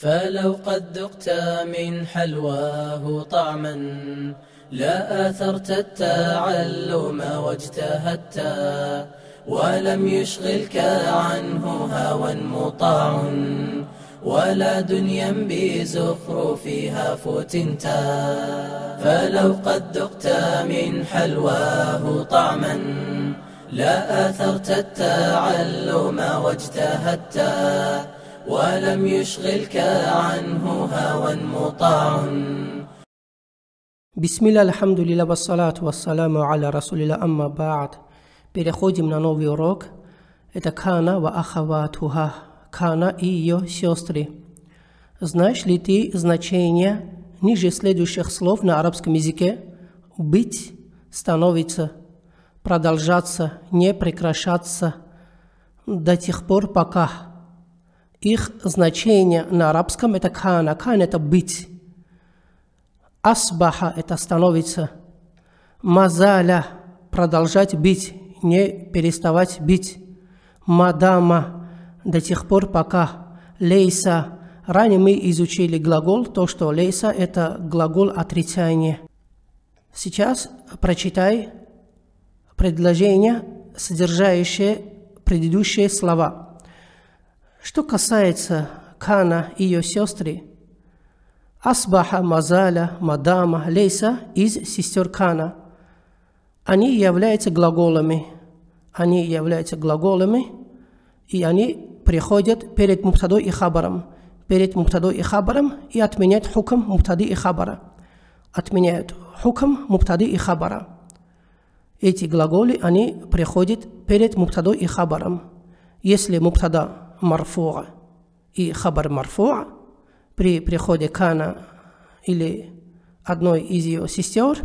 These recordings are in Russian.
فلو قد ذقت من حلواه طعما لا آثرت التعلم واجتهدت ولم يشغلك عنه هوى مطاع ولا دنيا بزخرفها فتنتا فلو قد ذقت من حلواه طعما لا آثرت التعلم واجتهدت ولم يشغلك عنه هوى مطاع بسم الله الحمد لله والصلاة والسلام على رسول الله أما بعد Переходим на новый урок. Это Кана ва Ахаватуха. Кана и ее сестры. Знаешь ли ты значение ниже следующих слов на арабском языке? Быть, становится, продолжаться, не прекращаться до тех пор, пока их значение на арабском это кана. Кан это быть. Асбаха это становится. Мазаля продолжать бить, не переставать бить. Мадама до тех пор, пока лейса. Ранее мы изучили глагол, то, что лейса – это глагол отрицания. Сейчас прочитай предложение, содержащее предыдущие слова – что касается Кана и ее сестры, Асбаха, Мазаля, Мадама, Лейса из сестер Кана, они являются глаголами. Они являются глаголами, и они приходят перед муптадой и хабаром. Перед муптадой и хабаром и отменяют хукам муптады и хабара. Отменяют хукам муптады и хабара. Эти глаголы, они приходят перед муптадой и хабаром. Если муптада марфуа и хабар марфуа при приходе кана или одной из ее сестер,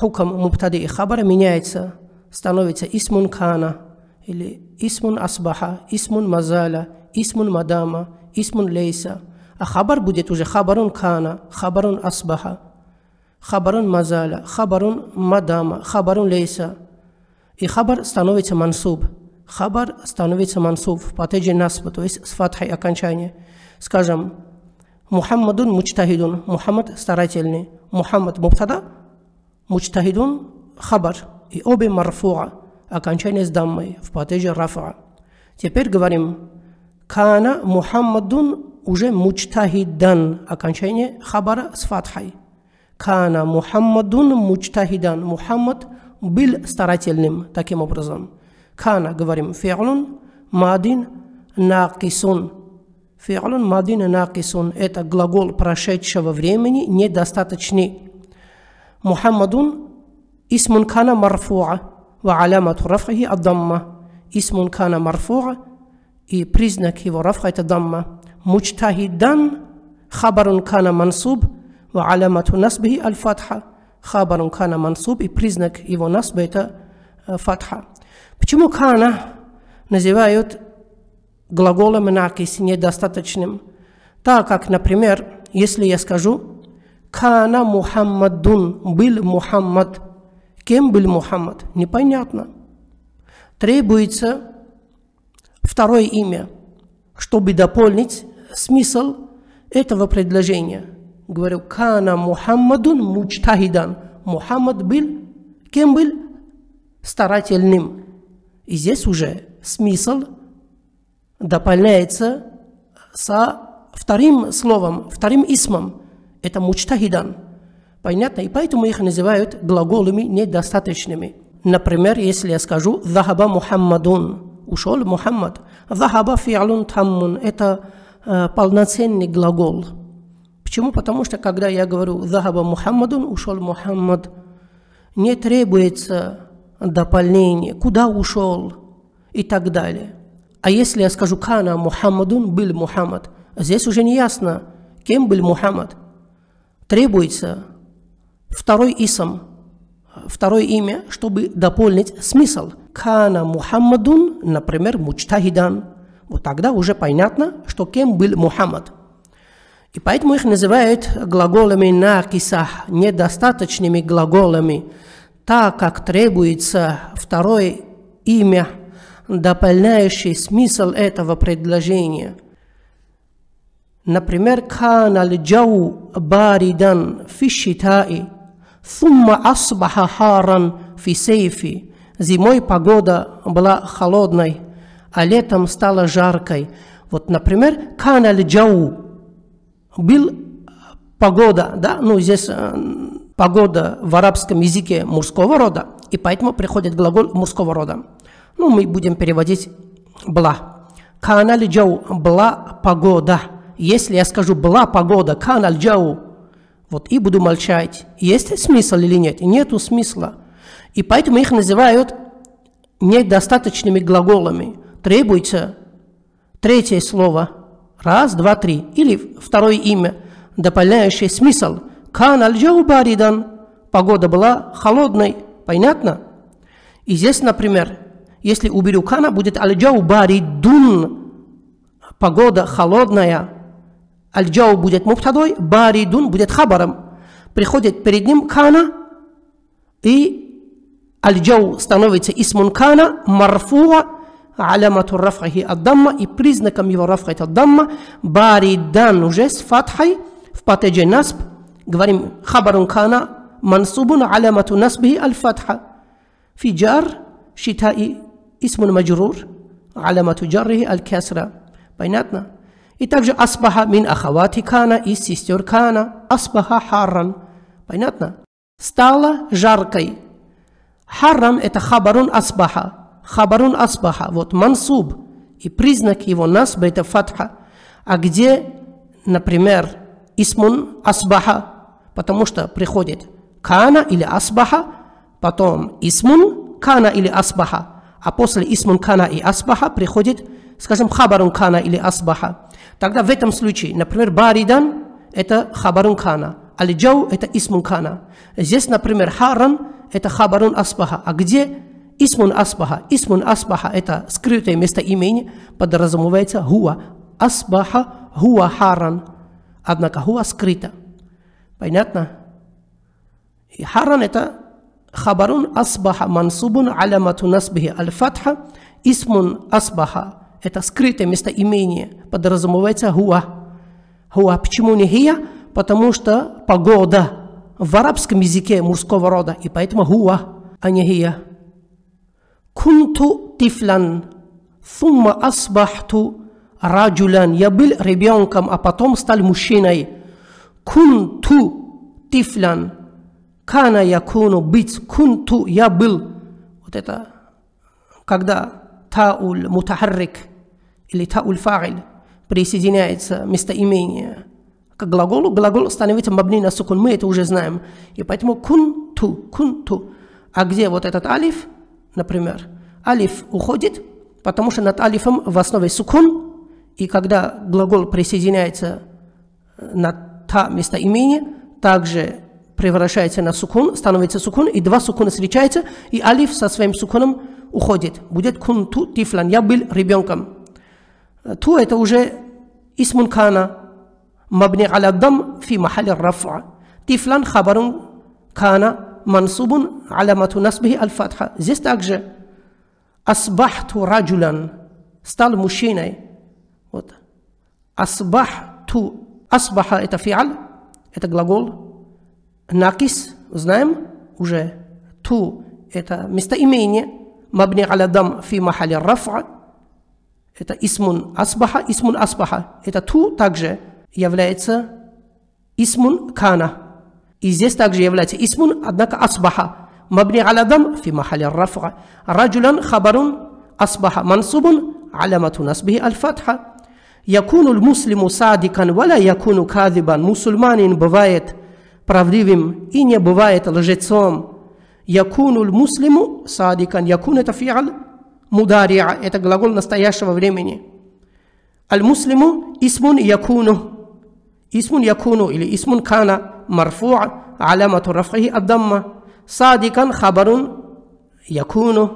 хукам мубтади и хабара меняется, становится исмун кана или исмун асбаха, исмун мазаля, исмун мадама, исмун лейса. А хабар будет уже хабарун кана, хабарун асбаха, хабарун мазаля, хабарун мадама, хабарун лейса. И хабар становится мансуб – хабар становится мансуб по теджи насба, то есть с фатхой окончания. Скажем, Мухаммадун мучтахидун, Мухаммад старательный, Мухаммад мубтада, мучтахидун хабар, и обе марфуа, окончание с даммой в падеже рафа. Теперь говорим, кана Мухаммадун уже мучтахидан, окончание хабара с фатхой. Кана Мухаммадун мучтахидан, Мухаммад был старательным таким образом – كان قبرم فعل ماد ناقص فعل ماد ناقص это глагол прошедшего времени недостаточный محمد اسم كان مرفوع وعلامة رفعه الضمة اسم كان مرفوع и признак его رفعه это ضمة مجتهدا خبر كان منصوب وعلامة نصبه الفتحة خبر كان منصوب и признак его نصب это فتحة Почему Кана называют глаголом накис недостаточным? Так как, например, если я скажу «Кана Мухаммадун» – «Был Мухаммад». Кем был Мухаммад? Непонятно. Требуется второе имя, чтобы дополнить смысл этого предложения. Говорю, «Кана Мухаммадун мучтахидан». Мухаммад был, кем был? Старательным. И здесь уже смысл дополняется со вторым словом, вторым исмом. Это мучтахидан. Понятно? И поэтому их называют глаголами недостаточными. Например, если я скажу «Захаба Мухаммадун», «Ушел Мухаммад», «Захаба фиалун таммун» – это э, полноценный глагол. Почему? Потому что, когда я говорю «Захаба Мухаммадун», «Ушел Мухаммад», не требуется дополнение, куда ушел и так далее. А если я скажу «Кана Мухаммадун был Мухаммад», здесь уже не ясно, кем был Мухаммад. Требуется второй исам, второе имя, чтобы дополнить смысл. «Кана Мухаммадун», например, «Мучтахидан». Вот тогда уже понятно, что кем был Мухаммад. И поэтому их называют глаголами на кисах недостаточными глаголами так как требуется второе имя, дополняющее смысл этого предложения. Например, «Кан аль-джау баридан фи шитаи, сумма асбаха харан фи сейфи». Зимой погода была холодной, а летом стала жаркой. Вот, например, «Кан аль-джау» был погода, да, ну здесь э, погода в арабском языке мужского рода, и поэтому приходит глагол мужского рода. Ну, мы будем переводить «была». «Каналь джау» – «была погода». Если я скажу «была погода», «каналь джау» – вот и буду молчать. Есть смысл или нет? Нету смысла. И поэтому их называют недостаточными глаголами. Требуется третье слово – раз, два, три, или второе имя, дополняющее смысл – Кан аль Погода была холодной. Понятно? И здесь, например, если уберу кана, будет аль Погода холодная. аль будет муптадой, баридун будет хабаром. Приходит перед ним кана, и аль становится исмун кана, марфуа, алямату рафахи от и признаком его рафха это баридан уже с фатхой, в патеджи насб, قفرم خبر كان منصوب علامة نصبه الفتحة في جار شتاء اسم مجرور علامة جره الكسرة بيناتنا إتاج أصبح من أخواتي كان إي سيستر كان أصبح حارا بيناتنا стало жаркой. Харрам – это хабарун асбаха. Хабарун асбаха – вот мансуб. И признак его насба – это фатха. А где, например, Исмун Асбаха, потому что приходит Кана или Асбаха, потом Исмун Кана или Асбаха, а после Исмун Кана и Асбаха приходит, скажем, Хабарун Кана или Асбаха. Тогда в этом случае, например, Баридан – это Хабарун Кана, Алиджау – это Исмун Кана. Здесь, например, Харан – это Хабарун Асбаха. А где Исмун Асбаха? Исмун Асбаха – это скрытое местоимение, подразумевается Хуа. Асбаха Хуа Харан однако хуа скрыто. Понятно? И харан это хабарун асбаха мансубун алямату насбихи аль-фатха исмун асбаха. Это скрытое местоимение, подразумевается хуа. Хуа. Почему не хия? Потому что погода в арабском языке мужского рода, и поэтому хуа, а не хия. Кунту тифлян, сумма асбахту раджулян, я был ребенком, а потом стал мужчиной. Кунту тифлян, кана я куну быть, кунту я был. Вот это, когда тауль мутахаррик или тауль фа'иль присоединяется местоимение к глаголу, глагол становится мабни на сукун, мы это уже знаем. И поэтому кунту, кунту. А где вот этот алиф, например, алиф уходит, потому что над алифом в основе сукун, и когда глагол присоединяется э, на та местоимение, также превращается на сукун, становится сукун, и два сукуна встречаются, и алиф со своим сукуном уходит. Будет кунту тифлан, я был ребенком. Э, Ту это уже اسم кана. Мабни على الضم махали محل Тифлан хабарун кана мансубун منصوب علامة نصبه الفتحة здесь также асбахту رجلا стал мужчиной вот. Асбах ту. Асбаха – это фиаль, это глагол. Накис, знаем уже. Ту – это местоимение. Мабни алядам дам фи махали рафа. Это исмун асбаха. Исмун асбаха. Это ту также является исмун кана. И здесь также является исмун, однако асбаха. Мабни алядам дам фи махали рафа. Раджулян хабарун асбаха мансубун علامة نصبه الفتحة يكون المسلم صادقا ولا يكون كاذبا مسلمان بوايت правдивым и не бывает лжецом يكون المسلم صادقا يكون это فعل مضارع это глагол настоящего времени المسلم اسم يكون اسم يكون или اسم كان مرفوع علامة رفعه الضمة صادقا خبر يكون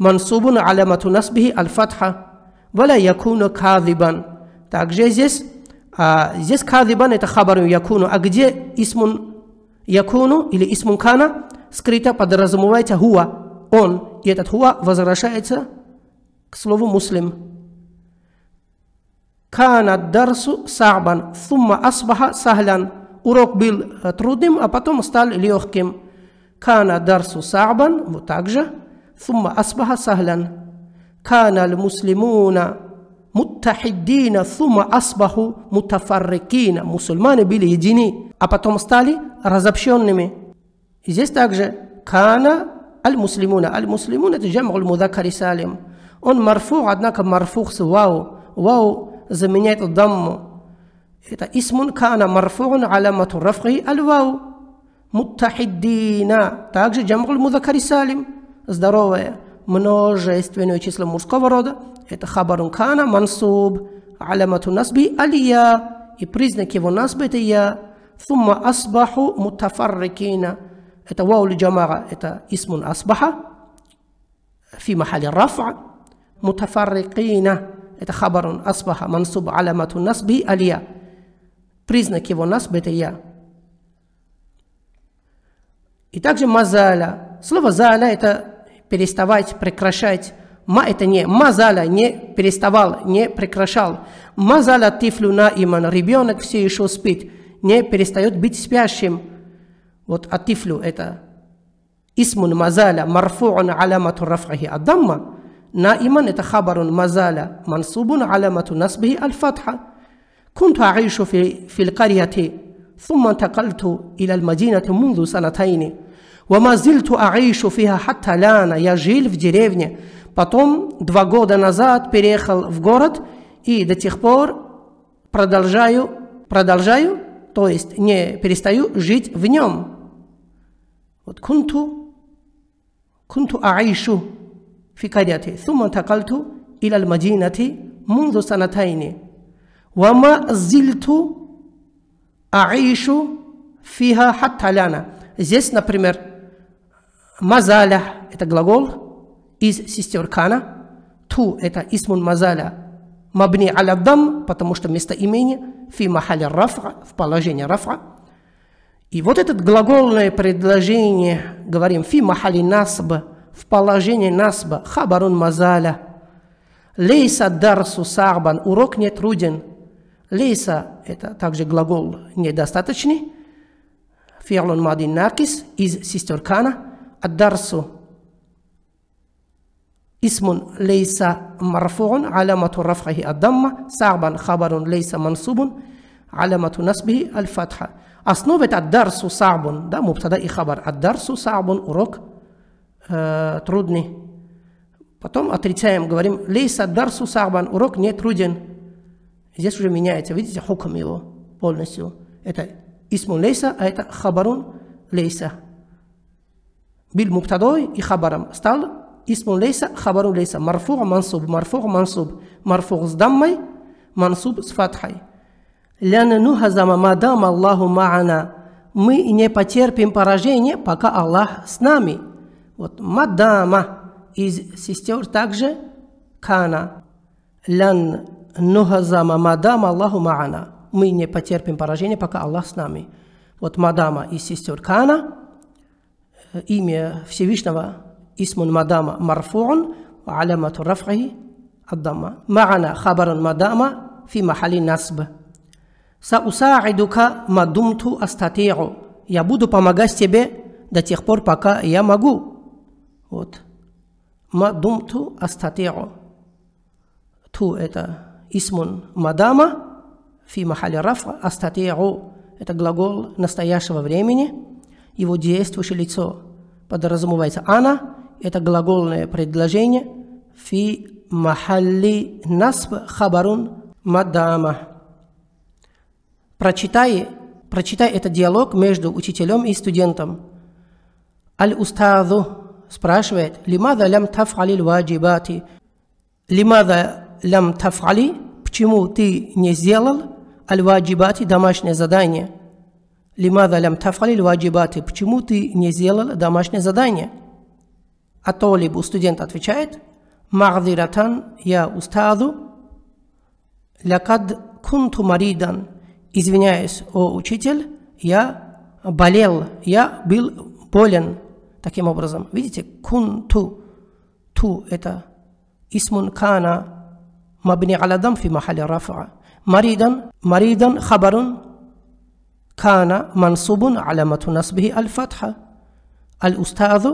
منصوب علامة نصبه الفتحة валя якуну кадибан. Также здесь, а, здесь кадибан это хабару якуну, а где исмун якуну или исмун кана скрыто подразумевается хуа, он. И этот хуа возвращается к слову муслим. Кана дарсу сабан, сумма асбаха сахлян. Урок был э, трудным, а потом стал легким. Кана дарсу сабан, вот так же, сумма асбаха сахлян. كان المسلمون متحدين ثم أصبحوا متفرقين. مسلمان بل يجيني а потом رزبشون نمي И также كان المسلمون. المسلمون جمع المذكر سالم. Он مرفوع, однако مرفوع с واو Вау заменяет إذا Это اسم كان مرفوع علامة رفعه الواو. متحدين. Также جمع المذكر سالم. Здоровое. множественное число мужского рода. Это хабарун кана, мансуб, علامة насби, алия. и признаки его насби это я Сумма асбаху мутафаррикина. это واو джамара, это исмун асбаха. Фи махали рафа. Мутафаррикина. это хабарун асбаха, мансуб, علامة насби, алия. признак его насби это я и также мазаля. слово зала это переставать, прекращать. Ма это не, мазаля не переставал, не прекращал. Мазаля тифлю на иман, ребенок все еще спит, не перестает быть спящим. Вот а тифлю это اسم مازال مرفوع علامة رفعه الضمة نائما это خبر مازال منصوب علامة نصبه الفتحة كنت أعيش في, في القرية ثم انتقلت إلى المدينة منذ سنتين Вамазильту аишу фиха хатталяна. Я жил в деревне. Потом два года назад переехал в город и до тех пор продолжаю, продолжаю, то есть не перестаю жить в нем. Вот кунту, кунту аишу фи каряти, сумма такальту иля мадинати мунду санатайни. Вама зильту аишу фиха хатталяна. Здесь, например, Мазаля – это глагол из сестер Кана. Ту – это исмун мазаля мабни аля потому что местоимение фи махаля рафа, в положении рафа. И вот этот глагольное предложение, говорим, фи махали насба, в положении насба, хабарун мазаля. Лейса дарсу сарбан, урок не труден. Лейса – это также глагол недостаточный. Фиалун мадин накис из сестер Кана – الدرس اسم ليس مرفوع علامة رفعه الضمة صعبا خبر ليس منصوب علامة نصبه الفتحة أصنوبة الدرس صعب ده مبتدأ خبر الدرس صعب урок э, трудный потом отрицаем говорим лейса дарсу сабан урок не труден здесь уже меняется видите хуком его полностью это исму лейса а это хабарун лейса بالمبتدا خبرم стал اسم ليس خبر ليس مرفوع мансуб, مرفوع мансуб, مرفوع с даммой منصوب с фатхой لن نهزم ما دام الله мы не потерпим поражение, пока Аллах с нами. Вот мадама из сестер также кана. Лян нухазама мадама Аллаху маана. Мы не потерпим поражение, пока Аллах с нами. Вот мадама из сестер кана имя Всевышнего Исмун Мадама Марфуун, Алямату Рафахи Аддама. Маана Хабаран Мадама Фи Махали Насб. Саусаидука Мадумту Астатиру. Я буду помогать тебе до тех пор, пока я могу. Вот. Мадумту Астатиру. Ту это Исмун Мадама. Фи Махали Рафа Астатиру. Это глагол настоящего времени – его действующее лицо. Подразумевается «она» – это глагольное предложение «фи махалли насб хабарун мадама». Прочитай, прочитай этот диалог между учителем и студентом. Аль-Устаду спрашивает «Лимада лям тафали ваджибати?» «Лимада лям тафали?» «Почему ты не сделал аль-ваджибати» домашнее задание – Лимада лям тафалиль ваджибаты. Почему ты не сделал домашнее задание? А то либо студент отвечает. Магдиратан я устаду. Лякад кунту маридан. Извиняюсь, о учитель, я болел, я был болен. Таким образом, видите, кунту, ту это исмун кана мабни аладам фи махаля рафа. Маридан, маридан хабарун كان منصوب علامة نصبه الفتحة الأستاذ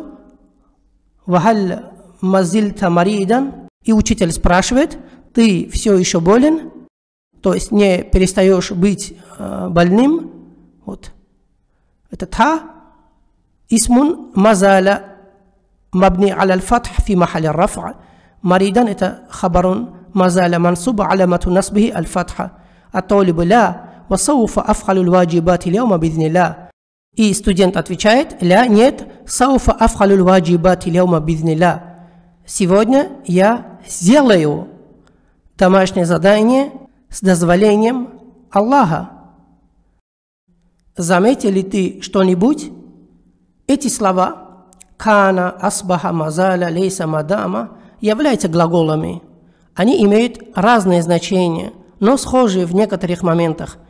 وهل ما زلت مريدا И учитель спрашивает, ты все еще болен? То есть не перестаешь быть э, больным? Вот. Это та اسم ما زال مبني على الفتح في محل الرفع مريدا это خبر ما زال منصوب علامة نصبه الفتحة الطالب لا «Васауфа афхалюль ваджибат ляума биднилля». И студент отвечает «Ля нет, сауфа афхалюль ваджибат ляума биднилля». Сегодня я сделаю домашнее задание с дозволением Аллаха. Заметил ли ты что-нибудь? Эти слова «кана», «асбаха», «мазаля», «лейса», «мадама» являются глаголами. Они имеют разные значения, но схожие в некоторых моментах –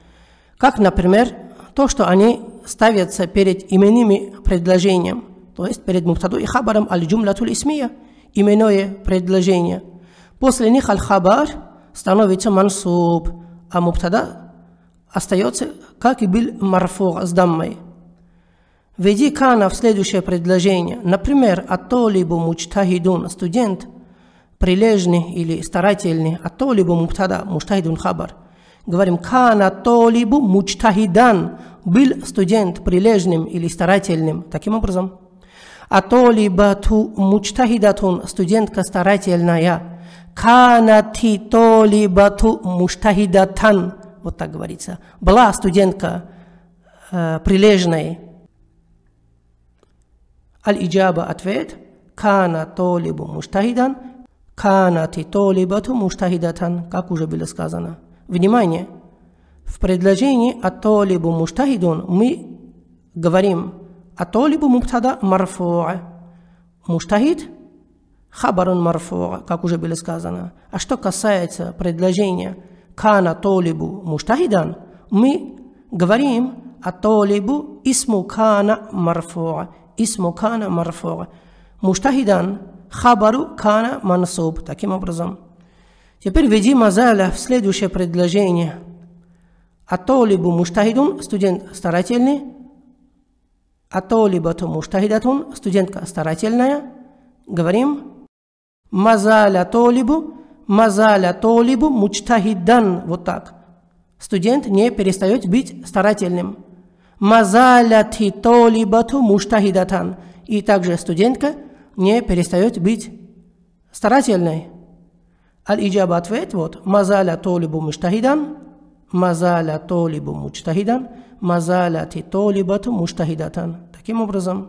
как, например, то, что они ставятся перед именными предложением, то есть перед муптаду и хабаром аль-джумлятуль исмия, именное предложение. После них аль-хабар становится мансуб, а муптада остается, как и был марфур с даммой. Веди кана в следующее предложение. Например, а то атолибу мучтахидун, студент, прилежный или старательный, а то либо муптада, муштахидун хабар – Говорим «Кана толибу мучтахидан» – «Был студент прилежным или старательным». Таким образом. «А толибату мучтахидатун» – «Студентка старательная». «Кана ти толибату мучтахидатан» – Вот так говорится. «Была студентка э, прилежной». Аль-Иджаба – ответ. «Кана толибу мучтахидан» – «Кана ти толибату мучтахидатан» – как уже было сказано. Внимание! В предложении «Атолибу муштахидун» мы говорим «Атолибу муптада марфуа». Муштахид – хабарун марфуа, как уже было сказано. А что касается предложения «Кана толибу муштахидан», мы говорим «Атолибу исму кана марфуа». Исму кана марфуа. Муштахидан – хабару кана мансуб. Таким образом – Теперь введи мазаля в следующее предложение. А то либо муштахидун – студент старательный. а то либо то муштахидатун – студентка старательная. Говорим. Мазаля то либо мазаля то толибу мучтахидан. Вот так. Студент не перестает быть старательным. Мазаля ти то либо то муштахидатан. И также студентка не перестает быть старательной. الإجابات فيت вот ما толибу طالب مجتهدا толибу زال طالب ти ما زالت таким образом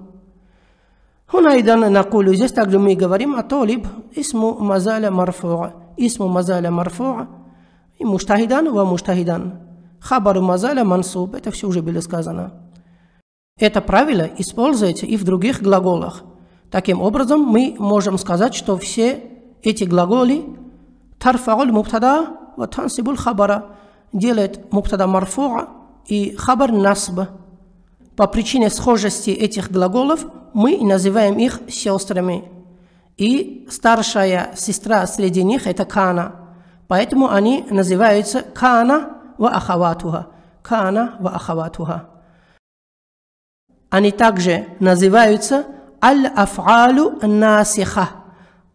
Хунайдан, إذا نقول здесь также мы говорим о толиб اسم ما زال مرفوع اسم ما и مرفوع مجتهدا ومجتهدا Хабару ما мансуб. это все уже было сказано это правило используется и в других глаголах таким образом мы можем сказать что все эти глаголы Тарфауль мубтада ва тансибул хабара. Делает мубтада марфуа и хабар насба. По причине схожести этих глаголов мы называем их сестрами. И старшая сестра среди них – это Кана. Поэтому они называются Кана ва Ахаватуха. Кана ва Ахаватуха. Они также называются Аль-Афалю Насиха.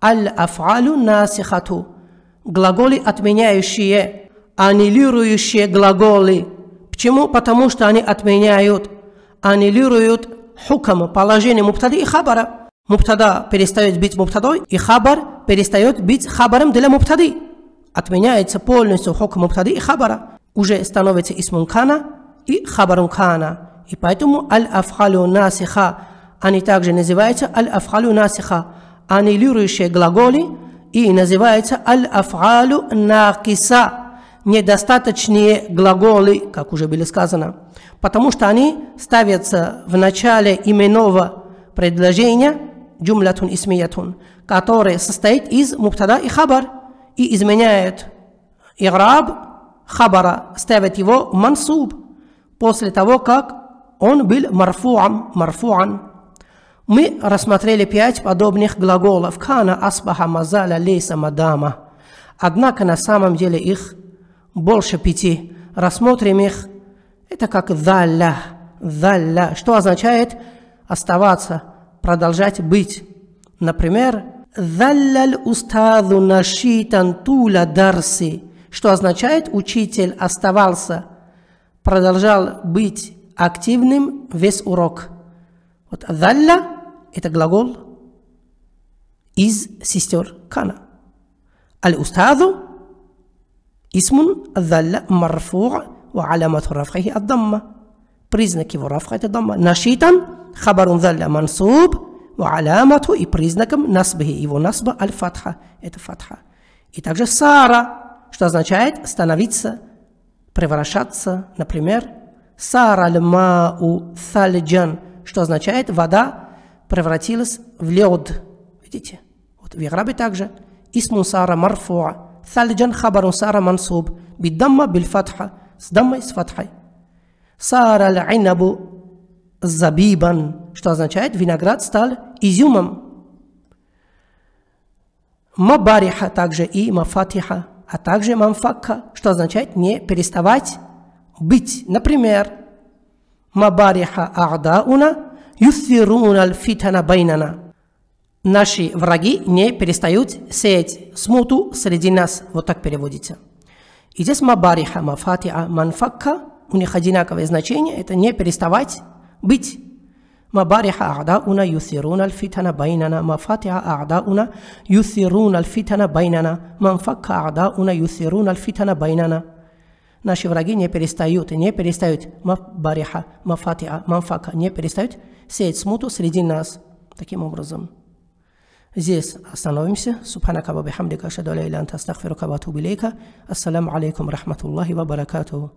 Аль-Афалю Насихату глаголы, отменяющие, аннилирующие глаголы. Почему? Потому что они отменяют, аннилируют хукам, положение муптады и хабара. Муптада перестает быть муптадой, и хабар перестает быть хабаром для муптады. Отменяется полностью хук муптады и хабара. Уже становится исмункана и хабарункана. И поэтому аль-афхалю насиха, они также называются аль-афхалю насиха, аннилирующие глаголы, и называется «аль-афалю накиса» недостаточные глаголы, как уже было сказано, потому что они ставятся в начале именного предложения джумлятун исмиятун, которое состоит из муптада и хабар и изменяет играб хабара, ставит его мансуб после того, как он был марфуан, марфуан. Мы рассмотрели пять подобных глаголов «кана», «асбаха», «мазаля», «лейса», «мадама». Однако на самом деле их больше пяти. Рассмотрим их. Это как «даля», «даля», что означает «оставаться», «продолжать быть». Например, «даляль устаду нашитан туля дарси», что означает «учитель оставался», продолжал быть активным весь урок. Вот «даля» это глагол из сестер Кана. Аль-Устаду Исмун Далля Марфуа وعلامة رفعه الضمة признак его рафха это дамма. Нашитан хабарун залля мансуб ваалямату и признаком насбхи его насба аль-фатха. Это фатха. И также сара, что означает становиться, превращаться. Например, сара льмау сальджан, что означает вода превратилась в лед. Видите? Вот в Играбе также. Исму сара марфуа. Сальджан хабару сара мансуб. Бидамма бильфатха. С даммой с фатхой. Сара л'инабу забибан. Что означает виноград стал изюмом. Мабариха также и мафатиха, а также мамфакка, что означает не переставать быть. Например, мабариха агдауна юфирун аль-фитана байнана. Наши враги не перестают сеять смуту среди нас. Вот так переводится. И здесь мабариха, мафатиа, манфакка. У них одинаковое значение. Это не переставать быть. Мабариха а'дауна юсирун аль-фитана байнана. Мафатиа а'дауна юсирун аль-фитана байнана. Манфакка а'дауна юсирун аль-фитана байнана. Наши враги не перестают, не перестают, мабариха, мафатиа, манфака, не перестают сеять смуту среди нас. Таким образом. Здесь остановимся. Субханака ва бихамдика, шаду ла илан тастагфирука ва тубилейка. Ассаламу алейкум рахматуллахи ва баракатуху.